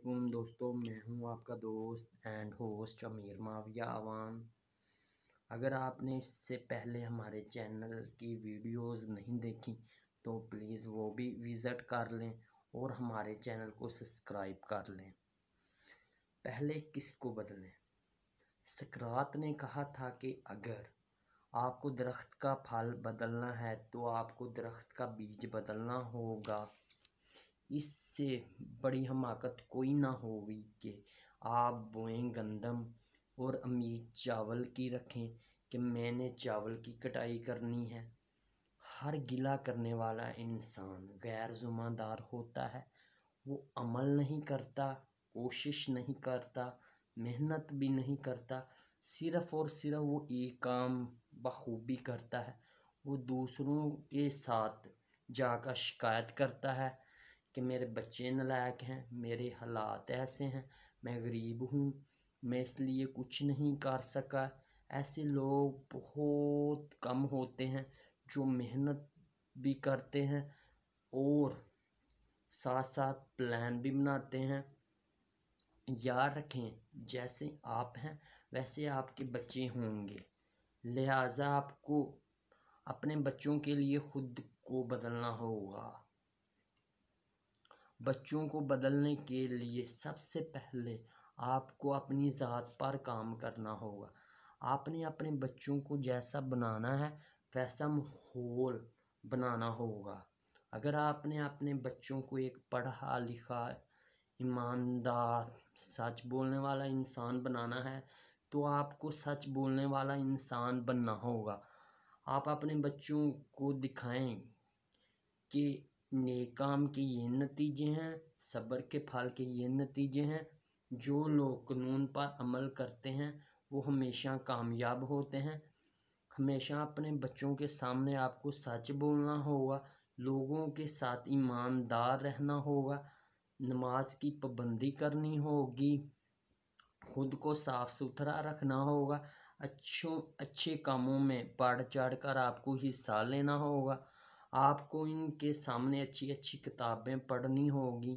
अल्लाम दोस्तों मैं हूं आपका दोस्त एंड होस्ट अमीर माविया आवाम अगर आपने इससे पहले हमारे चैनल की वीडियोस नहीं देखी तो प्लीज़ वो भी विज़िट कर लें और हमारे चैनल को सब्सक्राइब कर लें पहले किसको बदलें सकरात ने कहा था कि अगर आपको दरख्त का फल बदलना है तो आपको दरख्त का बीज बदलना होगा इससे बड़ी हमाकत कोई ना होगी कि आप बोएं गंदम और अमीर चावल की रखें कि मैंने चावल की कटाई करनी है हर गिला करने वाला इंसान गैर ज़ुमादार होता है वो अमल नहीं करता कोशिश नहीं करता मेहनत भी नहीं करता सिर्फ़ और सिर्फ वो एक काम बखूबी करता है वो दूसरों के साथ जाकर शिकायत करता है कि मेरे बच्चे नलायक हैं मेरे हालात ऐसे हैं मैं गरीब हूँ मैं इसलिए कुछ नहीं कर सका ऐसे लोग बहुत कम होते हैं जो मेहनत भी करते हैं और साथ साथ प्लान भी बनाते हैं याद रखें जैसे आप हैं वैसे आपके बच्चे होंगे लिहाजा आपको अपने बच्चों के लिए ख़ुद को बदलना होगा बच्चों को बदलने के लिए सबसे पहले आपको अपनी ज़ात पर काम करना होगा आपने अपने बच्चों को जैसा बनाना है वैसा माहौल बनाना होगा अगर आपने अपने बच्चों को एक पढ़ा लिखा ईमानदार सच बोलने वाला इंसान बनाना है तो आपको सच बोलने वाला इंसान बनना होगा आप अपने बच्चों को दिखाएं कि नेकाम के ये नतीजे हैं सब्र के फल के ये नतीजे हैं जो लोग कानून पर अमल करते हैं वो हमेशा कामयाब होते हैं हमेशा अपने बच्चों के सामने आपको सच बोलना होगा लोगों के साथ ईमानदार रहना होगा नमाज की पाबंदी करनी होगी खुद को साफ़ सुथरा रखना होगा अच्छों अच्छे कामों में बढ़ चढ़ कर आपको हिस्सा लेना होगा आपको इनके सामने अच्छी अच्छी किताबें पढ़नी होगी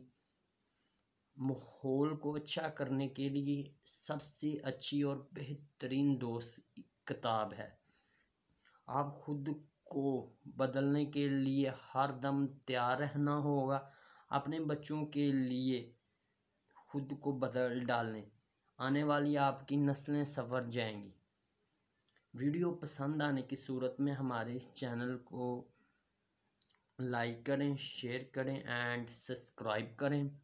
माहौल को अच्छा करने के लिए सबसे अच्छी और बेहतरीन दोस्त किताब है आप खुद को बदलने के लिए हर दम तैयार रहना होगा अपने बच्चों के लिए खुद को बदल डालें आने वाली आपकी नस्लें सवर जाएंगी वीडियो पसंद आने की सूरत में हमारे इस चैनल को लाइक करें शेयर करें एंड सब्सक्राइब करें